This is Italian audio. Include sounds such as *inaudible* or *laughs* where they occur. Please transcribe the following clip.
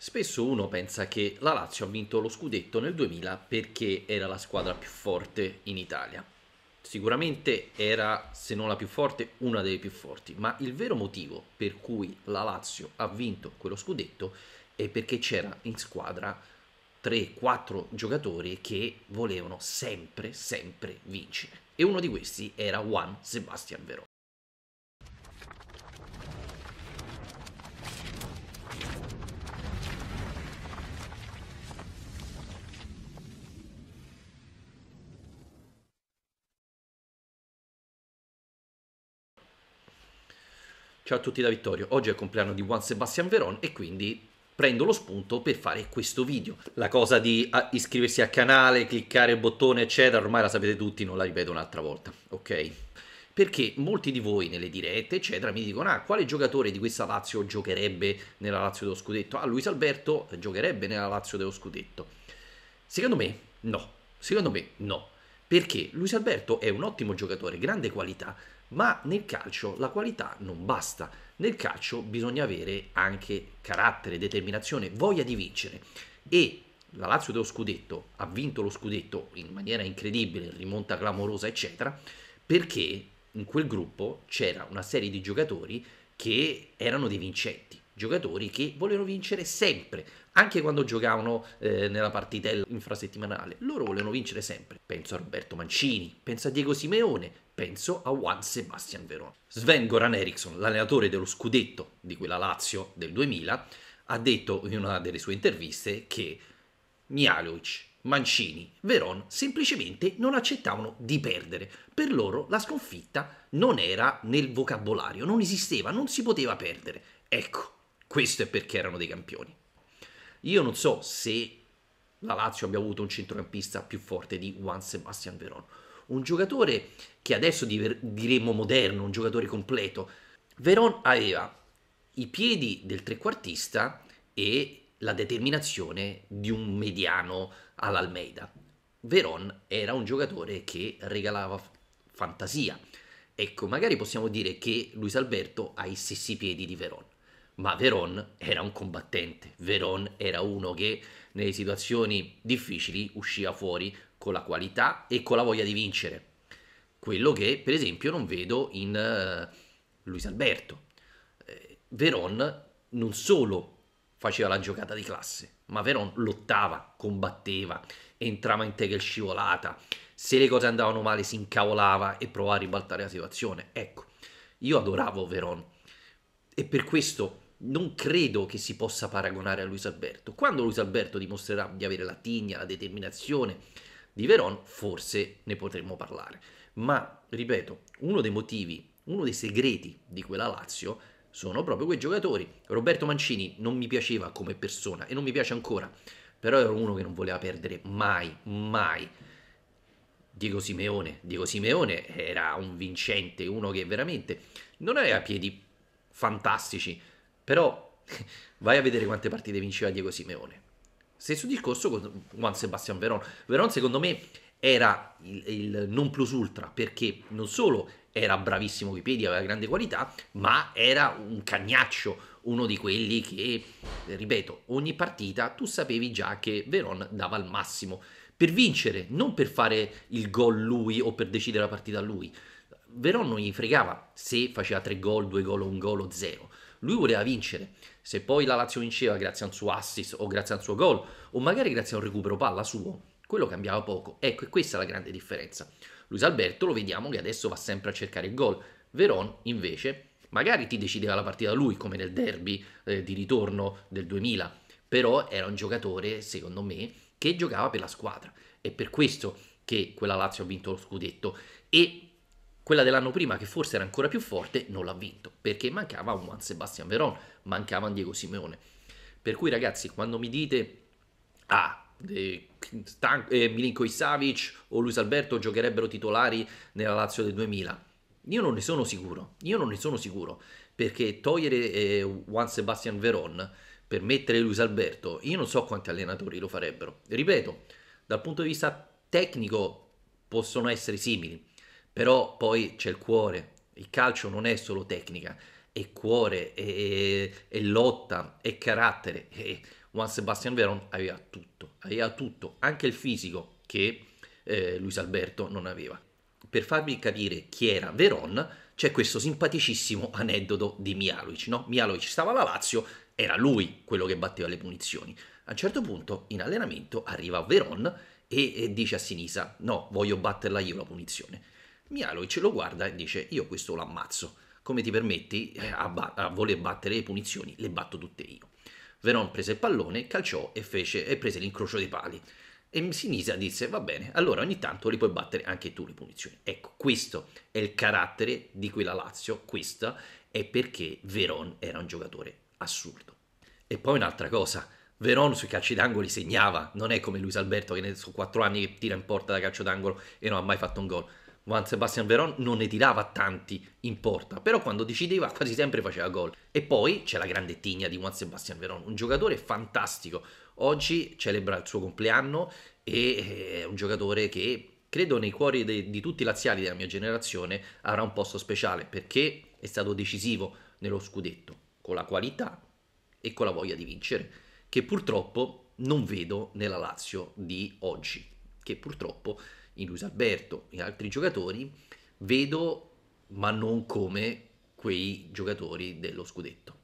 Spesso uno pensa che la Lazio ha vinto lo scudetto nel 2000 perché era la squadra più forte in Italia. Sicuramente era, se non la più forte, una delle più forti, ma il vero motivo per cui la Lazio ha vinto quello scudetto è perché c'era in squadra 3-4 giocatori che volevano sempre, sempre vincere. E uno di questi era Juan Sebastian Verón. Ciao a tutti da Vittorio, oggi è il compleanno di Juan Sebastian Veron e quindi prendo lo spunto per fare questo video. La cosa di ah, iscriversi al canale, cliccare il bottone eccetera, ormai la sapete tutti, non la ripeto un'altra volta, ok? Perché molti di voi nelle dirette eccetera mi dicono ah quale giocatore di questa Lazio giocherebbe nella Lazio dello scudetto? Ah Luis Alberto giocherebbe nella Lazio dello scudetto? Secondo me no, secondo me no, perché Luis Alberto è un ottimo giocatore, grande qualità, ma nel calcio la qualità non basta. Nel calcio bisogna avere anche carattere, determinazione, voglia di vincere. E la Lazio dello scudetto ha vinto lo scudetto in maniera incredibile, rimonta clamorosa, eccetera, perché in quel gruppo c'era una serie di giocatori che erano dei vincenti giocatori che volevano vincere sempre, anche quando giocavano eh, nella partitella infrasettimanale, loro volevano vincere sempre. Penso a Roberto Mancini, penso a Diego Simeone, penso a Juan Sebastian Verona. Sven Goran Eriksson, l'allenatore dello scudetto di quella Lazio del 2000, ha detto in una delle sue interviste che Mialovic, Mancini, Veron semplicemente non accettavano di perdere. Per loro la sconfitta non era nel vocabolario, non esisteva, non si poteva perdere. Ecco, questo è perché erano dei campioni. Io non so se la Lazio abbia avuto un centrocampista più forte di Juan Sebastian Verón. un giocatore che adesso diremmo moderno, un giocatore completo. Verón aveva i piedi del trequartista e la determinazione di un mediano all'Almeida. Verón era un giocatore che regalava fantasia. Ecco, magari possiamo dire che Luis Alberto ha i stessi piedi di Verón ma Veron era un combattente, Veron era uno che nelle situazioni difficili usciva fuori con la qualità e con la voglia di vincere. Quello che per esempio non vedo in uh, Luis Alberto. Eh, Veron non solo faceva la giocata di classe, ma Veron lottava, combatteva, entrava in tegel scivolata, se le cose andavano male si incavolava e provava a ribaltare la situazione. Ecco, io adoravo Veron e per questo non credo che si possa paragonare a Luis Alberto. Quando Luis Alberto dimostrerà di avere la tigna, la determinazione di Veron, forse ne potremmo parlare. Ma, ripeto, uno dei motivi, uno dei segreti di quella Lazio sono proprio quei giocatori. Roberto Mancini non mi piaceva come persona e non mi piace ancora, però era uno che non voleva perdere mai, mai. Diego Simeone, Diego Simeone era un vincente, uno che veramente non aveva piedi fantastici, però *laughs* vai a vedere quante partite vinceva Diego Simeone. Stesso discorso con Juan Sebastian Verón. Verón secondo me era il, il non plus ultra perché non solo era bravissimo coi piedi, aveva grande qualità, ma era un cagnaccio, uno di quelli che, ripeto, ogni partita tu sapevi già che Verón dava il massimo per vincere, non per fare il gol lui o per decidere la partita lui. Verón non gli fregava se faceva tre gol, due gol o un gol o zero lui voleva vincere. Se poi la Lazio vinceva grazie al suo assist o grazie al suo gol o magari grazie a un recupero palla suo, quello cambiava poco. Ecco, e questa è la grande differenza. Luis Alberto lo vediamo che adesso va sempre a cercare il gol. Veron invece magari ti decideva la partita lui come nel derby eh, di ritorno del 2000, però era un giocatore, secondo me, che giocava per la squadra. È per questo che quella Lazio ha vinto lo scudetto e quella dell'anno prima, che forse era ancora più forte, non l'ha vinto perché mancava un Juan Sebastian Veron, mancava un Diego Simeone. Per cui, ragazzi, quando mi dite ah, eh, Stan- eh, Milinkovic Savic o Luis Alberto giocherebbero titolari nella Lazio del 2000, io non ne sono sicuro. Io non ne sono sicuro perché togliere eh, Juan Sebastian Veron per mettere Luis Alberto, io non so quanti allenatori lo farebbero. Ripeto, dal punto di vista tecnico possono essere simili però poi c'è il cuore. Il calcio non è solo tecnica, è cuore, è, è, è lotta, è carattere. E Juan Sebastian Veron aveva tutto, aveva tutto, anche il fisico che eh, Luis Alberto non aveva. Per farvi capire chi era Veron, c'è questo simpaticissimo aneddoto di Mialovic. No? Mialovic stava alla Lazio, era lui quello che batteva le punizioni. A un certo punto in allenamento arriva Veron e, e dice a Sinisa: No, voglio batterla io la punizione. Mialovic lo guarda e dice io questo lo ammazzo, come ti permetti eh, a, ba- a voler battere le punizioni, le batto tutte io. Veron prese il pallone, calciò e, fece, e prese l'incrocio dei pali. E Sinisa disse: Va bene, allora ogni tanto li puoi battere anche tu le punizioni. Ecco, questo è il carattere di quella Lazio. Questa è perché Veron era un giocatore assurdo. E poi un'altra cosa. Veron sui calci d'angoli segnava, non è come Luis Alberto che sono 4 anni che tira in porta da calcio d'angolo e non ha mai fatto un gol. Juan Sebastian Verón non ne tirava tanti in porta, però quando decideva quasi sempre faceva gol. E poi c'è la grande tigna di Juan Sebastian Verón, un giocatore fantastico. Oggi celebra il suo compleanno e eh, è un giocatore che credo nei cuori de- di tutti i laziali della mia generazione avrà un posto speciale perché è stato decisivo nello scudetto, con la qualità e con la voglia di vincere, che purtroppo non vedo nella Lazio di oggi, che purtroppo in Luis Alberto e altri giocatori, vedo ma non come quei giocatori dello scudetto.